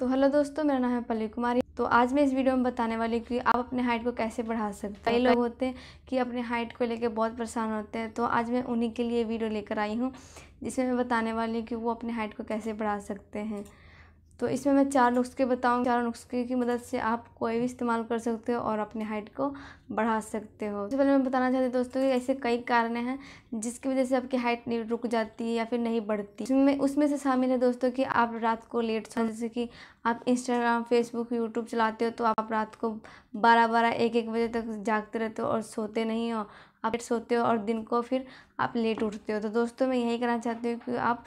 तो हेलो दोस्तों मेरा नाम है पल्ली कुमारी तो आज मैं इस वीडियो में बताने वाली कि आप अपने हाइट को कैसे बढ़ा सकते हैं कई लोग होते हैं कि अपने हाइट को लेकर बहुत परेशान होते हैं तो आज मैं उन्हीं के लिए वीडियो लेकर आई हूँ जिसमें मैं बताने वाली हूँ कि वो अपने हाइट को कैसे बढ़ा सकते हैं तो इसमें मैं चार नुस्खे बताऊँ चार नुस्खे की मदद से आप कोई भी इस्तेमाल कर सकते हो और अपने हाइट को बढ़ा सकते हो सबसे पहले मैं बताना चाहती हूँ दोस्तों कि ऐसे कई कारण हैं जिसकी वजह से आपकी हाइट रुक जाती है या फिर नहीं बढ़ती उसमें उसमें से शामिल है दोस्तों कि आप रात को लेट सो जैसे कि आप इंस्टाग्राम फेसबुक यूट्यूब चलाते हो तो आप रात को बारह बारह एक एक बजे तक जागते रहते हो और सोते नहीं हो आप लेट सोते हो और दिन को फिर आप लेट उठते हो तो दोस्तों मैं यही कहना चाहती हूँ कि आप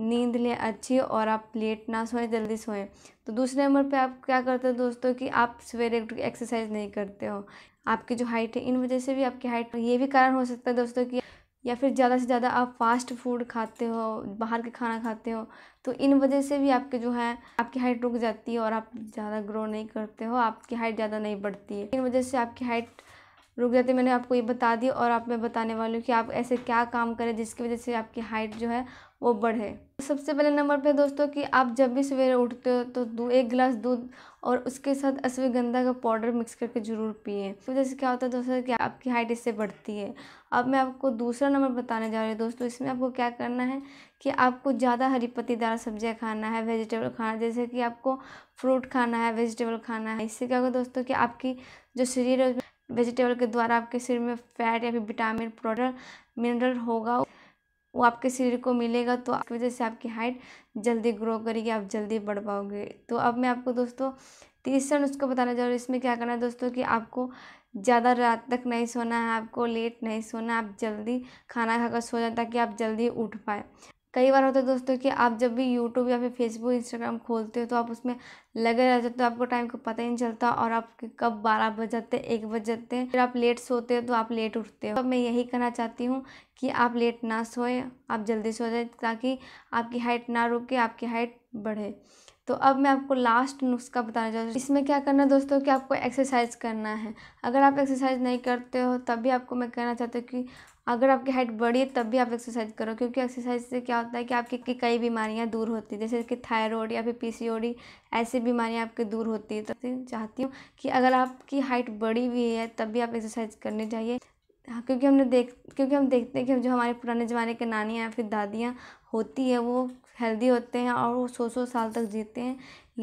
नींद लें अच्छी और आप लेट ना सोएं जल्दी सोएं तो दूसरे नंबर पे आप क्या करते हो दोस्तों कि आप सवेरे एक्सरसाइज नहीं करते हो आपकी जो हाइट है इन वजह से भी आपकी हाइट ये भी कारण हो सकता है दोस्तों कि या फिर ज़्यादा से ज़्यादा आप फास्ट फूड खाते हो बाहर के खाना खाते हो तो इन वजह से भी आपके जो है आपकी हाइट रुक जाती है और आप ज़्यादा ग्रो नहीं करते हो आपकी हाइट ज़्यादा नहीं बढ़ती है इन वजह से आपकी हाइट रुक जाती मैंने आपको ये बता दिया और आप मैं बताने वाली हूँ कि आप ऐसे क्या काम करें जिसकी वजह से आपकी हाइट जो है वो बढ़े सबसे पहले नंबर पे दोस्तों कि आप जब भी सवेरे उठते हो तो एक गिलास दूध और उसके साथ अश्वगंधा का पाउडर मिक्स करके ज़रूर पिए तो जैसे क्या होता है दोस्तों कि आपकी हाइट इससे बढ़ती है अब मैं आपको दूसरा नंबर बताने जा रही हूँ दोस्तों इसमें आपको क्या करना है कि आपको ज़्यादा हरी पत्तीदार सब्जियाँ खाना है वेजिटेबल खाना जैसे कि आपको फ्रूट खाना है वेजिटेबल खाना है इससे क्या होगा दोस्तों कि आपकी जो शरीर है वेजिटेबल के द्वारा आपके शरीर में फैट या फिर विटामिन प्रोटीन मिनरल होगा वो आपके शरीर को मिलेगा तो आपकी वजह से आपकी हाइट जल्दी ग्रो करेगी आप जल्दी बढ़ पाओगे तो अब मैं आपको दोस्तों तीसरा नुस्खा बताना चाह रहा हूँ इसमें क्या करना है दोस्तों कि आपको ज़्यादा रात तक नहीं सोना है आपको लेट नहीं सोना आप जल्दी खाना खाकर सो जाए ताकि आप जल्दी उठ पाए कई बार होता है दोस्तों कि आप जब भी यूट्यूब या फिर फेसबुक इंस्टाग्राम खोलते हो तो आप उसमें लगे रह जाते हो आपको टाइम को पता ही नहीं चलता और आप कब बारह बज जाते हैं एक बज जाते हैं फिर आप लेट सोते हो तो आप लेट उठते हो तो मैं यही कहना चाहती हूँ कि आप लेट ना सोए आप जल्दी सो जाए ताकि आपकी हाइट ना रुके आपकी हाइट बढ़े तो अब मैं आपको लास्ट नुस्खा बताना हूँ इसमें क्या करना है दोस्तों कि आपको एक्सरसाइज करना है अगर आप एक्सरसाइज नहीं करते हो तब भी आपको मैं कहना चाहती हूँ कि अगर आपकी हाइट बड़ी है तब भी आप एक्सरसाइज करो क्योंकि एक्सरसाइज से क्या होता है कि आपकी कई बीमारियां दूर होती हैं जैसे कि थायरॉयड या फिर पीसीओडी ऐसी बीमारियां आपके दूर होती है तो चाहती हूँ कि अगर आपकी हाइट बड़ी भी है तब भी आप एक्सरसाइज करनी चाहिए हाँ क्योंकि हमने देख क्योंकि हम देखते हैं कि जो हमारे पुराने ज़माने के नानियाँ या फिर दादियाँ होती है वो हेल्दी होते हैं और वो सौ सौ साल तक जीते हैं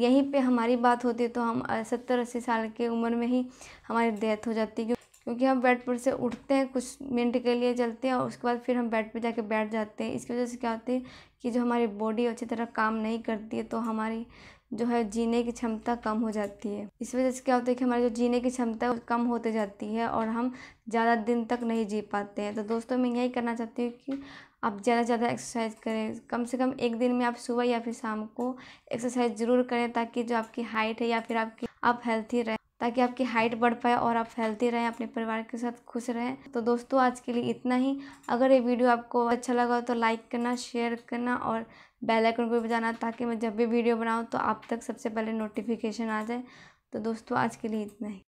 यहीं पे हमारी बात होती है तो हम सत्तर अस्सी साल के उम्र में ही हमारी डेथ हो जाती है क्योंकि हम बेड पर से उठते हैं कुछ मिनट के लिए चलते हैं और उसके बाद फिर हम बेड पर जाके बैठ जाते हैं इसकी वजह से क्या होती है कि जो हमारी बॉडी अच्छी तरह काम नहीं करती है तो हमारी जो है जीने की क्षमता कम हो जाती है इस वजह से क्या होता है कि हमारी जो जीने की क्षमता कम होते जाती है और हम ज़्यादा दिन तक नहीं जी पाते हैं तो दोस्तों मैं यही करना चाहती हूँ कि आप ज़्यादा से ज़्यादा एक्सरसाइज करें कम से कम एक दिन में आप सुबह या फिर शाम को एक्सरसाइज ज़रूर करें ताकि जो आपकी हाइट है या फिर आपकी आप हेल्थी रहें ताकि आपकी हाइट बढ़ पाए और आप हेल्थी रहें अपने परिवार के साथ खुश रहें तो दोस्तों आज के लिए इतना ही अगर ये वीडियो आपको अच्छा लगा तो लाइक करना शेयर करना और बेल आइकन को बजाना ताकि मैं जब भी वीडियो बनाऊँ तो आप तक सबसे पहले नोटिफिकेशन आ जाए तो दोस्तों आज के लिए इतना ही